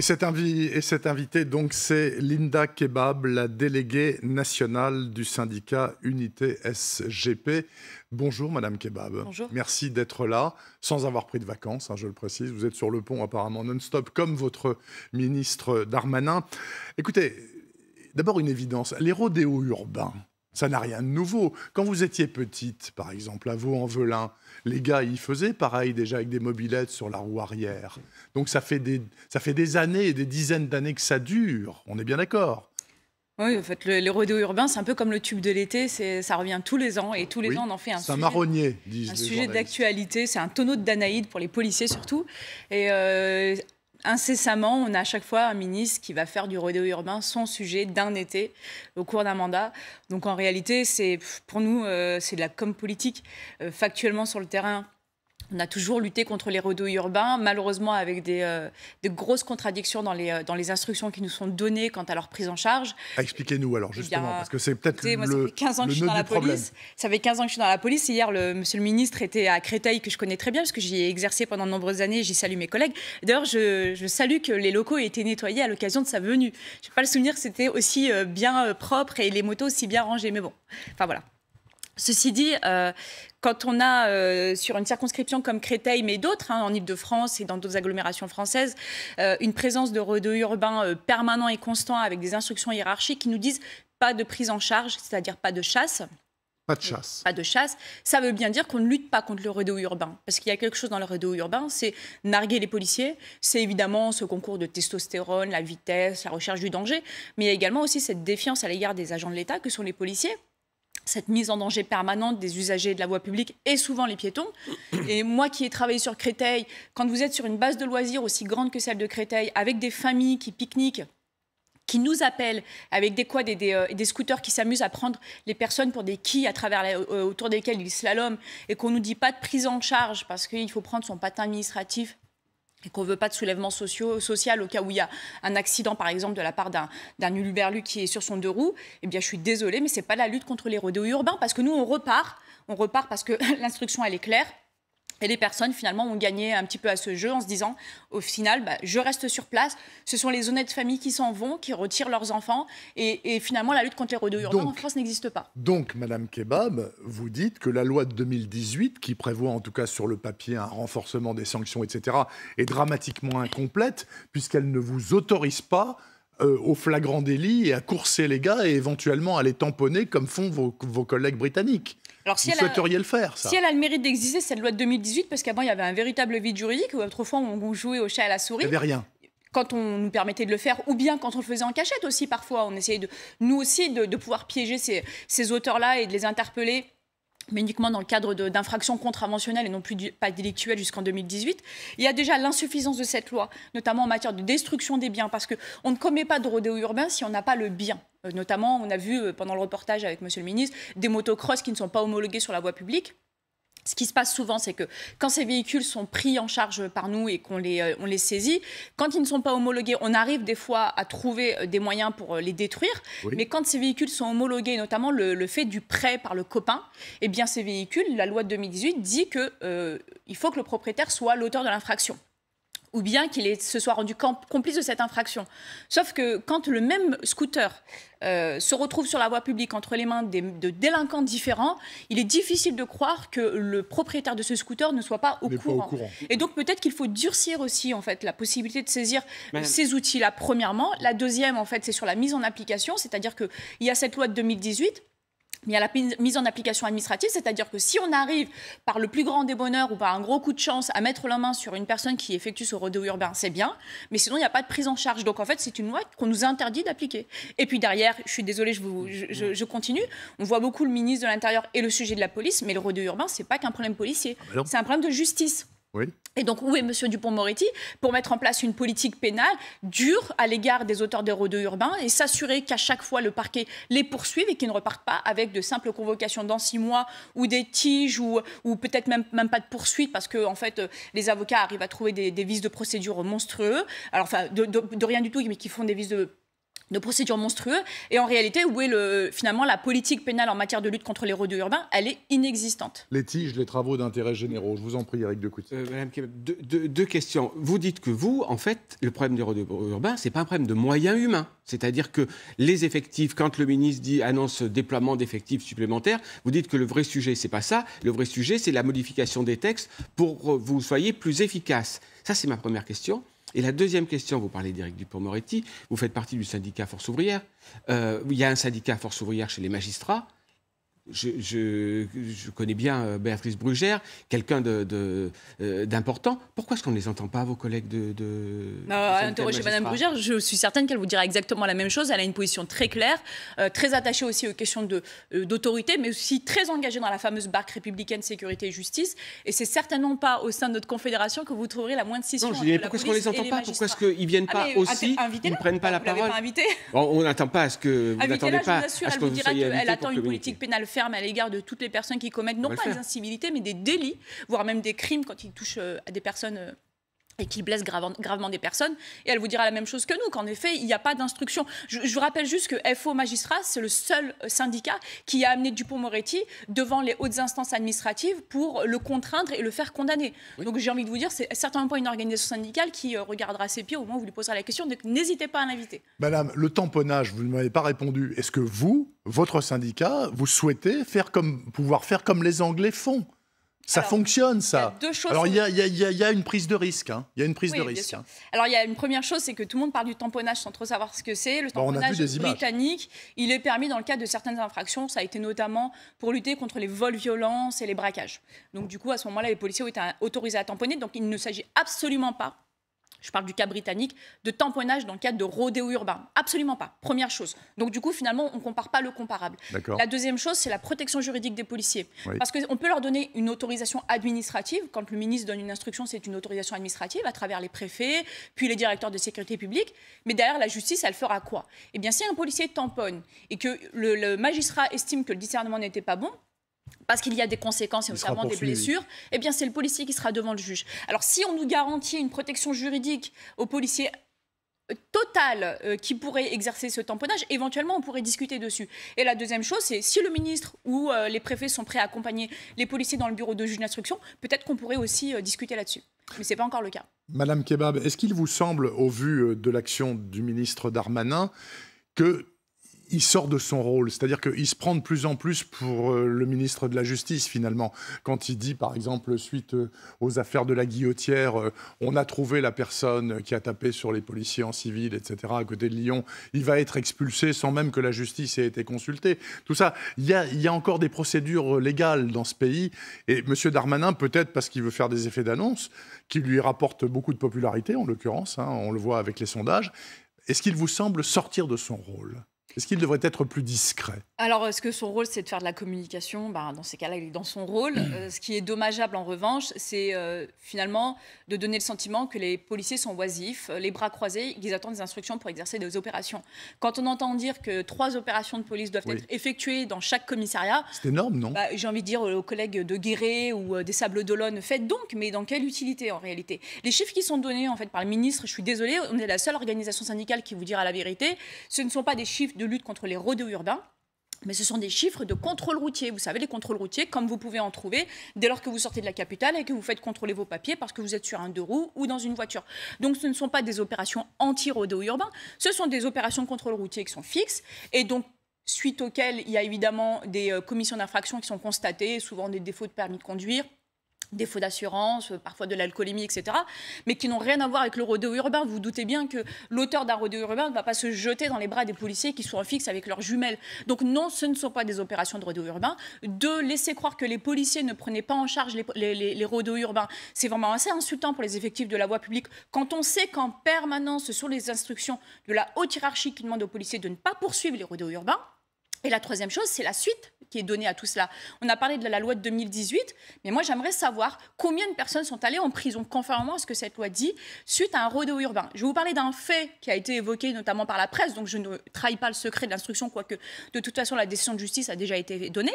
Et cette invitée, donc, c'est Linda Kebab, la déléguée nationale du syndicat Unité SGP. Bonjour, Madame Kebab. Bonjour. Merci d'être là, sans avoir pris de vacances, hein, je le précise. Vous êtes sur le pont apparemment non-stop, comme votre ministre Darmanin. Écoutez, d'abord une évidence les rodéos urbains. Ça n'a rien de nouveau. Quand vous étiez petite, par exemple, à Vaux-en-Velin, les gars y faisaient pareil déjà avec des mobilettes sur la roue arrière. Donc ça fait des, ça fait des années et des dizaines d'années que ça dure. On est bien d'accord oui, en fait, le, les rodéos c'est un peu comme le tube de l'été, ça revient tous les ans et tous les ans on en fait un sujet. un marronnier, disent Un sujet d'actualité, c'est un tonneau de Danaïde pour les policiers surtout. Et euh, incessamment, on a à chaque fois un ministre qui va faire du rodeo urbain son sujet d'un été au cours d'un mandat. Donc en réalité, c'est pour nous, euh, c'est de la com politique. Euh, factuellement sur le terrain, on a toujours lutté contre les redaux urbains, malheureusement avec euh, des, grosses contradictions dans les, euh, dans les instructions qui nous sont données quant à leur prise en charge. Ah, expliquez-nous alors eh justement, parce que c'est peut-être le, ça fait 15 ans que je suis dans la problème. police. Ça fait 15 ans que je suis dans la police. Hier, le, monsieur le ministre était à Créteil, que je connais très bien, parce que j'y ai exercé pendant de nombreuses années, j'y salue mes collègues. D'ailleurs, je, salue que les locaux aient été nettoyés à l'occasion de sa venue. Je n'ai pas le souvenir que c'était aussi euh, bien propre et les motos aussi bien rangées, mais bon, enfin voilà. Ceci dit, quand on a euh, sur une circonscription comme Créteil, mais d'autres, hein, en Ile-de-France et dans d'autres agglomérations françaises, euh, une présence de rodeaux urbains euh, permanents permanent et constant avec des instructions hiérarchiques qui nous disent pas de prise en charge, c'est-à-dire pas de chasse. Pas de chasse. Pas de chasse. Ça veut bien dire qu'on ne lutte pas contre le rideau urbain. Parce qu'il y a quelque chose dans le rideau urbain, c'est narguer les policiers, c'est évidemment ce concours de testostérone, la vitesse, la recherche du danger, mais il y a également aussi cette défiance à l'égard des agents de l'État que sont les policiers cette mise en danger permanente des usagers de la voie publique et souvent les piétons. Et moi qui ai travaillé sur Créteil, quand vous êtes sur une base de loisirs aussi grande que celle de Créteil, avec des familles qui pique-niquent, qui nous appellent avec des quads et des, euh, scooters qui s'amusent à prendre les personnes pour des quilles à travers euh, autour desquelles ils slaloment et qu'on nous dit pas de prise en charge parce qu'il faut prendre son patin administratif et qu'on ne veut pas de soulèvement sociaux, social au cas où il y a un accident, par exemple, de la part d'un huluberlu qui est sur son deux roues, eh bien, je suis désolée, mais ce n'est pas la lutte contre les rodéos urbains, parce que nous, on repart, on repart parce que l'instruction, elle est claire, et les personnes, finalement, ont gagné un petit peu à ce jeu en se disant, au final, bah, je reste sur place. Ce sont les honnêtes familles qui s'en vont, qui retirent leurs enfants. Et, finalement, la lutte contre les rodo urbains en France n'existe pas. Donc, Madame Kebab, vous dites que la loi de 2018, qui prévoit en tout cas sur le papier un renforcement des sanctions, etc., est dramatiquement incomplète, puisqu'elle ne vous autorise pas euh, au flagrant délit et à courser les gars et éventuellement à les tamponner comme font vos collègues britanniques si elle souhaiteriez le faire, Si elle a le mérite d'exister, cette loi de 2018, parce qu'avant, il y avait un véritable vide juridique, où autrefois, on jouait au chat à la souris. Il n'y avait rien quand on nous permettait de le faire, ou bien quand on le faisait en cachette aussi parfois. On essayait de, nous aussi de, pouvoir piéger ces, ces auteurs-là et de les interpeller mais uniquement dans le cadre d'infractions contraventionnelles et non plus pas délictuelles jusqu'en 2018. Il y a déjà l'insuffisance de cette loi, notamment en matière de destruction des biens, parce qu'on ne commet pas de rodéo urbain si on n'a pas le bien. Euh, notamment, on a vu euh, pendant le reportage avec Monsieur le ministre des motocross qui ne sont pas homologués sur la voie publique. Ce qui se passe souvent, c'est que quand ces véhicules sont pris en charge par nous et qu'on les, euh, on les saisit, quand ils ne sont pas homologués, on arrive des fois à trouver euh, des moyens pour euh, les détruire. Mais quand ces véhicules sont homologués, notamment le, fait du prêt par le copain, eh bien ces véhicules, la loi de 2018 dit que il faut que le propriétaire soit l'auteur de l'infraction ou bien qu'il se soit rendu complice de cette infraction. Sauf que quand le même scooter euh, se retrouve sur la voie publique entre les mains de délinquants différents, il est difficile de croire que le propriétaire de ce scooter ne soit pas au, courant. Et donc peut-être qu'il faut durcir aussi en fait la possibilité de saisir ces outils-là. Premièrement, la deuxième en fait c'est sur la mise en application, c'est-à-dire qu'il y a cette loi de 2018 il y a la mise en application administrative, c'est-à-dire que si on arrive par le plus grand des bonheurs ou par un gros coup de chance à mettre la main sur une personne qui effectue ce rodeau urbain, c'est bien, mais sinon il n'y a pas de prise en charge. Donc en fait, c'est une loi qu'on nous interdit d'appliquer. Et puis derrière, je suis désolée, je, continue, on voit beaucoup le ministre de l'Intérieur et le sujet de la police, mais le rodeau urbain, ce n'est pas qu'un problème policier, ah bah c'est un problème de justice. Et donc, où est M. Dupont-Moretti pour mettre en place une politique pénale dure à l'égard des auteurs des rodeaux urbains et s'assurer qu'à chaque fois le parquet les poursuive et qu'ils ne repartent pas avec de simples convocations dans six mois ou des tiges ou, ou peut-être même, même pas de poursuite parce que, en fait, les avocats arrivent à trouver des, des vices de procédure monstrueux. Alors, enfin, de, rien du tout, mais qui font des vices de de procédures monstrueuses. Et en réalité, où est le, finalement la politique pénale en matière de lutte contre les rodeaux urbains Elle est inexistante. Les tiges, les travaux d'intérêt généraux. Je vous en prie, Eric de Euh, Madame deux, deux, questions. Vous dites que vous, en fait, le problème des rodeaux urbains, c'est pas un problème de moyens humains. C'est-à-dire que les effectifs, quand le ministre dit annonce déploiement d'effectifs supplémentaires, vous dites que le vrai sujet, c'est pas ça. Le vrai sujet, c'est la modification des textes pour que vous soyez plus efficace. Ça, c'est ma première question. Et la deuxième question, vous parlez d'Éric Dupont-Moretti, vous faites partie du syndicat Force ouvrière. Euh, il y a un syndicat Force ouvrière chez les magistrats je, connais bien euh, Béatrice Brugère, quelqu'un d'important. De, de, euh, Pourquoi est-ce qu'on ne les entend pas, vos collègues de... de bah, euh, Interrogez Madame Brugère, je suis certaine qu'elle vous dira exactement la même chose. Elle a une position très claire, très attachée aussi aux questions d'autorité, mais aussi très engagée dans la fameuse barque républicaine sécurité et justice. Et c'est certainement pas au sein de notre confédération que vous trouverez la moindre scission. Non, je dis, pourquoi est-ce qu'on les entend pas Pourquoi est-ce qu'ils viennent ah, pas aussi Ils ne prennent pas ah, la parole on n'attend pas à ce que vous n'attendez pas. Je vous assure, elle vous dira qu'elle attend une politique pénale ferme à l'égard de toutes les personnes qui commettent non pas des incivilités, mais des délits, voire même des crimes quand ils touchent euh, à des personnes euh, et qui blesse gravement des personnes. Et elle vous dira la même chose que nous, qu'en effet, il n'y a pas d'instruction. Je, vous rappelle juste que FO Magistrat, c'est le seul euh, syndicat qui a amené Dupont-Moretti devant les hautes instances administratives pour le contraindre et le faire condamner. Donc j'ai envie de vous dire, c'est certainement pas une organisation syndicale qui euh, regardera ses pieds au moment où vous lui poserez la question. Donc n'hésitez pas à l'inviter. Madame, le tamponnage, vous ne m'avez pas répondu. Est-ce que vous, votre syndicat, vous souhaitez faire comme, pouvoir faire comme les Anglais font ça fonctionne, ça. Il y a Alors, il y, a une prise de risque. Hein. Il y a une prise de risque. Hein. Alors, il y a une première chose, c'est que tout le monde parle du tamponnage sans trop savoir ce que c'est. Le bah, tamponnage britannique, il est permis dans le cadre de certaines infractions. Ça a été notamment pour lutter contre les vols violents et les braquages. Donc, du coup, à ce moment-là, les policiers ont été autorisés à tamponner. Donc, il ne s'agit absolument pas je parle du cas britannique, de tamponnage dans le cadre de rodéo urbain. Absolument pas. Première chose. Donc du coup, finalement, on ne compare pas le comparable. La deuxième chose, c'est la protection juridique des policiers. Parce qu'on peut leur donner une autorisation administrative. Quand le ministre donne une instruction, c'est une autorisation administrative à travers les préfets, puis les directeurs de sécurité publique. Mais derrière, la justice, elle fera quoi Eh bien, si un policier tamponne et que le magistrat estime que le discernement n'était pas bon, parce qu'il y a des conséquences et notamment des blessures, eh bien c'est le policier qui sera devant le juge. Alors si on nous garantit une protection juridique aux policiers euh, totale euh, qui pourrait exercer ce tamponnage. Éventuellement, on pourrait discuter dessus. Et la deuxième chose, c'est si le ministre ou euh, les préfets sont prêts à accompagner les policiers dans le bureau de juge d'instruction, peut-être qu'on pourrait aussi discuter là-dessus. Mais ce n'est pas encore le cas. Madame Kebab, est-ce qu'il vous semble, au vu de l'action du ministre Darmanin, que il sort de son rôle, c'est-à-dire qu'il se prend de plus en plus pour euh, le ministre de la Justice finalement, quand il dit par exemple suite euh, aux affaires de la guillotière, euh, on a trouvé la personne qui a tapé sur les policiers en civil, etc., à côté de Lyon, il va être expulsé sans même que la justice ait été consultée. Tout ça, il y a, encore des procédures légales dans ce pays, et M. Darmanin, peut-être parce qu'il veut faire des effets d'annonce, qui lui rapportent beaucoup de popularité en l'occurrence, hein, on le voit avec les sondages, est-ce qu'il vous semble sortir de son rôle est-ce qu'il devrait être plus discret Alors, est-ce que son rôle, c'est de faire de la communication ben, Dans ces cas-là, il est dans son rôle. Mm. Euh, ce qui est dommageable, en revanche, c'est euh, finalement de donner le sentiment que les policiers sont oisifs, euh, les bras croisés, qu'ils attendent des instructions pour exercer des opérations. Quand on entend dire que trois opérations de police doivent être effectuées dans chaque commissariat... C'est énorme, non bah, J'ai envie de dire aux collègues de Guéret ou des Sables d'Olonne, faites donc, mais dans quelle utilité, en réalité Les chiffres qui sont donnés, en fait, par le ministre, je suis désolée, on est la seule organisation syndicale qui vous dira la vérité, ce ne sont pas des chiffres de lutte contre les rodéos urbains. Mais ce sont des chiffres de contrôle routier. Vous savez, les contrôles routiers, comme vous pouvez en trouver dès lors que vous sortez de la capitale et que vous faites contrôler vos papiers parce que vous êtes sur un deux roues ou dans une voiture. Donc ce ne sont pas des opérations anti rodeaux urbains, ce sont des opérations de contrôle routier qui sont fixes et donc suite auxquelles il y a évidemment des euh, commissions d'infraction qui sont constatées, souvent des défauts de permis de conduire, défauts d'assurance, euh, parfois de l'alcoolémie, etc., mais qui n'ont rien à voir avec le rodéo urbain. Vous, vous doutez bien que l'auteur d'un rodéo urbain ne va pas se jeter dans les bras des policiers qui sont en fixe avec leurs jumelles. Donc non, ce ne sont pas des opérations de rodéo urbain. De laisser croire que les policiers ne prenaient pas en charge les, les, urbains, c'est vraiment assez insultant pour les effectifs de la voie publique. Quand on sait qu'en permanence, sont les instructions de la haute hiérarchie qui demandent aux policiers de ne pas poursuivre les rodéos urbains, et la troisième chose, c'est la suite qui est donnée à tout cela. On a parlé de la loi de 2018, mais moi j'aimerais savoir combien de personnes sont allées en prison conformément à ce que cette loi dit suite à un rodéo urbain. Je vais vous parler d'un fait qui a été évoqué notamment par la presse, donc je ne trahis pas le secret de l'instruction, quoique de toute façon la décision de justice a déjà été donnée.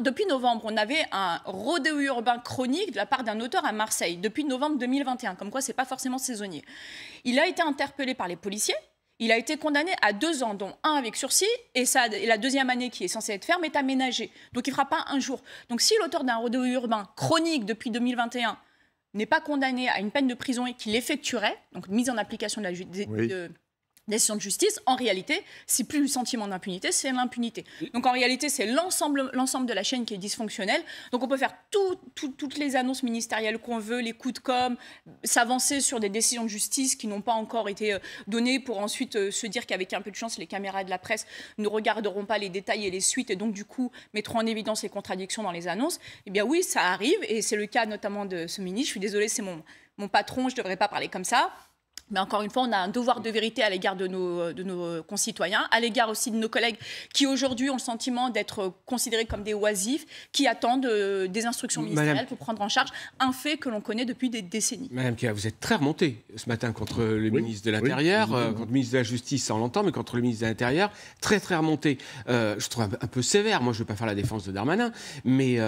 Depuis novembre, on avait un rodéo urbain chronique de la part d'un auteur à Marseille, depuis novembre 2021, comme quoi c'est pas forcément saisonnier. Il a été interpellé par les policiers, il a été condamné à deux ans, dont un avec sursis, et, ça, et la deuxième année qui est censée être ferme est aménagée. Donc il ne fera pas un jour. Donc si l'auteur d'un rodeo urbain chronique depuis 2021 n'est pas condamné à une peine de prison et qu'il effectuerait, donc mise en application de la, de, décision de justice, en réalité, c'est plus le sentiment d'impunité, c'est l'impunité. Donc en réalité, c'est l'ensemble, l'ensemble de la chaîne qui est dysfonctionnelle. Donc on peut faire toutes les annonces ministérielles qu'on veut, les coups de com, s'avancer sur des décisions de justice qui n'ont pas encore été euh, données pour ensuite euh, se dire qu'avec un peu de chance, les caméras de la presse ne regarderont pas les détails et les suites et donc du coup mettront en évidence les contradictions dans les annonces. Eh bien oui, ça arrive et c'est le cas notamment de ce ministre. Je suis désolée, c'est mon, mon patron, je ne devrais pas parler comme ça. Mais encore une fois, on a un devoir de vérité à l'égard de nos, euh, de nos concitoyens, à l'égard aussi de nos collègues qui aujourd'hui ont le sentiment d'être considérés comme des oisifs, qui attendent euh, des instructions ministérielles pour prendre en charge un fait que l'on connaît depuis des décennies. Madame Kia, vous êtes très remontée ce matin contre le ministre de l'Intérieur, euh, contre le ministre de la Justice, ça on l'entend, mais contre le ministre de l'Intérieur, très très remontée. je trouve un peu sévère, moi je ne vais pas faire la défense de Darmanin, mais il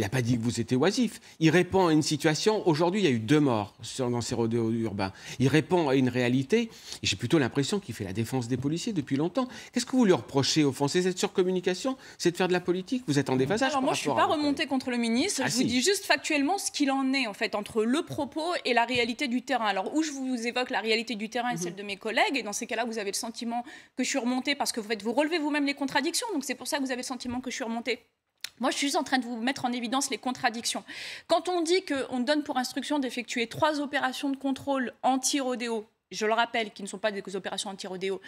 n'a pas dit que vous étiez oisif. Il répond à une situation, aujourd'hui il y a eu deux morts dans ces rodéos urbains. Il répond à une réalité. Et j'ai plutôt l'impression qu'il fait la défense des policiers depuis longtemps. Qu'est-ce que vous lui reprochez au fond C'est cette surcommunication C'est de faire de la politique Vous êtes en déphasage Alors, moi, je ne suis pas remontée contre le ministre. Ah, je vous dis juste factuellement ce qu'il en est, en fait, entre le propos et la réalité du terrain. Alors, où je vous évoque la réalité du terrain et celle mhm. de mes collègues, et dans ces cas-là, vous avez le sentiment que je suis remontée parce que vous, faites, vous relevez vous-même les contradictions. Donc, c'est pour ça que vous avez le sentiment que je suis remontée. Moi, je suis juste en train de vous mettre en évidence les contradictions. Quand on dit qu'on donne pour instruction d'effectuer trois opérations de contrôle anti-rodéo, je le rappelle, qui ne sont pas des opérations anti-rodéo,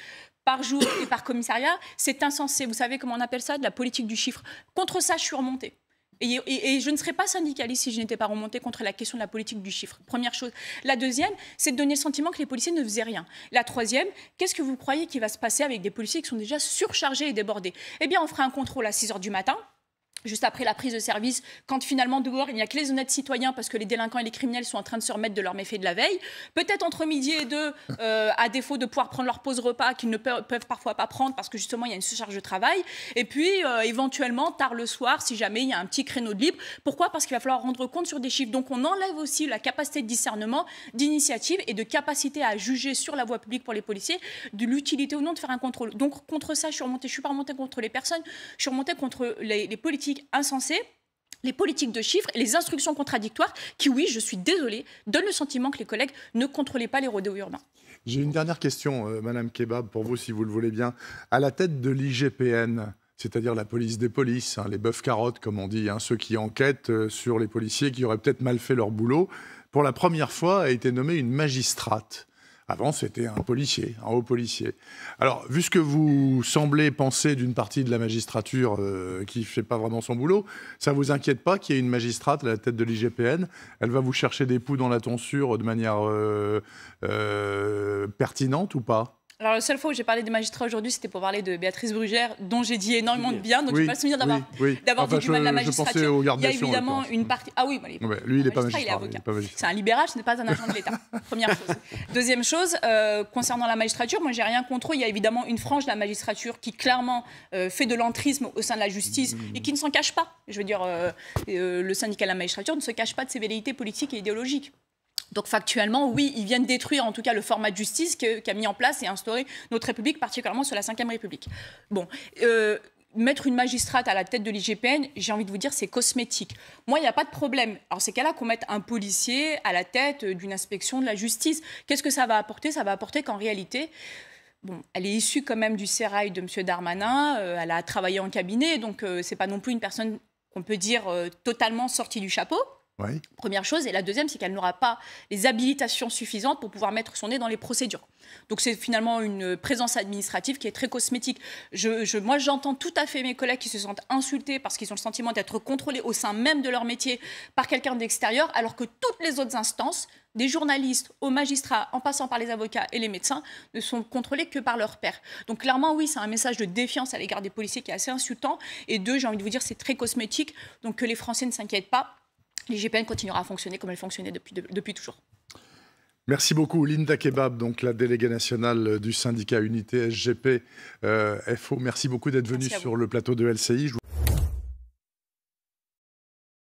par jour et par commissariat, c'est insensé. Vous savez comment on appelle ça De la politique du chiffre. Contre ça, je suis remontée. Et, je ne serais pas syndicaliste si je n'étais pas remontée contre la question de la politique du chiffre. Première chose. La deuxième, c'est de donner le sentiment que les policiers ne faisaient rien. La troisième, qu'est-ce que vous croyez qui va se passer avec des policiers qui sont déjà surchargés et débordés Eh bien, on fera un contrôle à 6 h du matin, juste après la prise de service, quand finalement dehors il n'y a que les honnêtes citoyens parce que les délinquants et les criminels sont en train de se remettre de leurs méfaits de la veille. Peut-être entre midi et deux, euh, à défaut de pouvoir prendre leur pause repas qu'ils ne peuvent parfois pas prendre parce que justement il y a une surcharge de travail. Et puis euh, éventuellement tard le soir, si jamais il y a un petit créneau de libre. Pourquoi Parce qu'il va falloir rendre compte sur des chiffres. Donc on enlève aussi la capacité de discernement, d'initiative et de capacité à juger sur la voie publique pour les policiers de l'utilité ou non de faire un contrôle. Donc contre ça, je suis suis pas remontée contre les personnes. Je suis remontée contre les politiques Insensés, insensées les politiques de chiffres, et les instructions contradictoires qui, oui, je suis désolée, donnent le sentiment que les collègues ne contrôlaient pas les rodéos urbains. J'ai une dernière question, euh, Madame Kebab, pour vous, si vous le voulez bien. À la tête de l'IGPN, c'est-à-dire la police des polices, hein, les boeufs carottes, comme on dit, hein, ceux qui enquêtent euh, sur les policiers qui auraient peut-être mal fait leur boulot, pour la première fois a été nommée une magistrate. Avant, c'était un policier, un haut policier. Alors, vu ce que vous semblez penser d'une partie de la magistrature euh, qui ne fait pas vraiment son boulot, ça ne vous inquiète pas qu'il y ait une magistrate à la tête de l'IGPN Elle va vous chercher des poux dans la tonsure de manière euh, euh, pertinente ou pas alors, la seule fois où j'ai parlé des magistrats aujourd'hui, c'était pour parler de Béatrice Brugère, dont j'ai dit énormément de bien. Donc, oui, je pas se souvenir d'avoir oui, dit du mal de la magistrature. Il y a évidemment une partie. Ah oui, lui, il n'est pas magistrat. C'est un libéral, ce n'est pas un agent de l'État. Première chose. Deuxième chose, euh, concernant la magistrature, moi, j'ai rien contre Il y a évidemment une frange de la magistrature qui, clairement, euh, fait de l'entrisme au sein de la justice mmh. et qui ne s'en cache pas. Je veux dire, euh, le syndicat de la magistrature ne se cache pas de ses velléités politiques et idéologiques. Donc factuellement, oui, ils viennent détruire en tout cas le format de justice qu'a mis en place et instauré notre République, particulièrement sur la Ve République. Bon. Euh, mettre une magistrate à la tête de l'IGPN, j'ai envie de vous dire, c'est cosmétique. Moi, il n'y a pas de problème. Alors, c'est cas là qu'on mette un policier à la tête euh, d'une inspection de la justice. Qu'est-ce que ça va apporter Ça va apporter qu'en réalité, Bon, elle est issue quand même du sérail de M. Darmanin, euh, elle a travaillé en cabinet, donc ce n'est pas non plus une personne qu'on peut dire totalement sortie du chapeau. Première chose. Et la deuxième, c'est qu'elle n'aura pas les habilitations suffisantes pour pouvoir mettre son nez dans les procédures. Donc c'est finalement une présence administrative qui est très cosmétique. Je, moi, j'entends tout à fait mes collègues qui se sentent insultés parce qu'ils ont le sentiment d'être contrôlés au sein même de leur métier par quelqu'un d'extérieur, alors que toutes les autres instances, des journalistes aux magistrats, en passant par les avocats et les médecins, ne sont contrôlés que par leur père. Donc clairement, oui, c'est un message de défiance à l'égard des policiers qui est assez insultant. Et deux, j'ai envie de vous dire, c'est très cosmétique. Donc que les Français ne s'inquiètent pas l'IGPN continuera à fonctionner comme elle fonctionnait depuis, depuis toujours. Merci beaucoup, Linda Kebab, donc la déléguée nationale du syndicat Unité SGP euh, FO. Merci beaucoup d'être venue sur le plateau de LCI. Je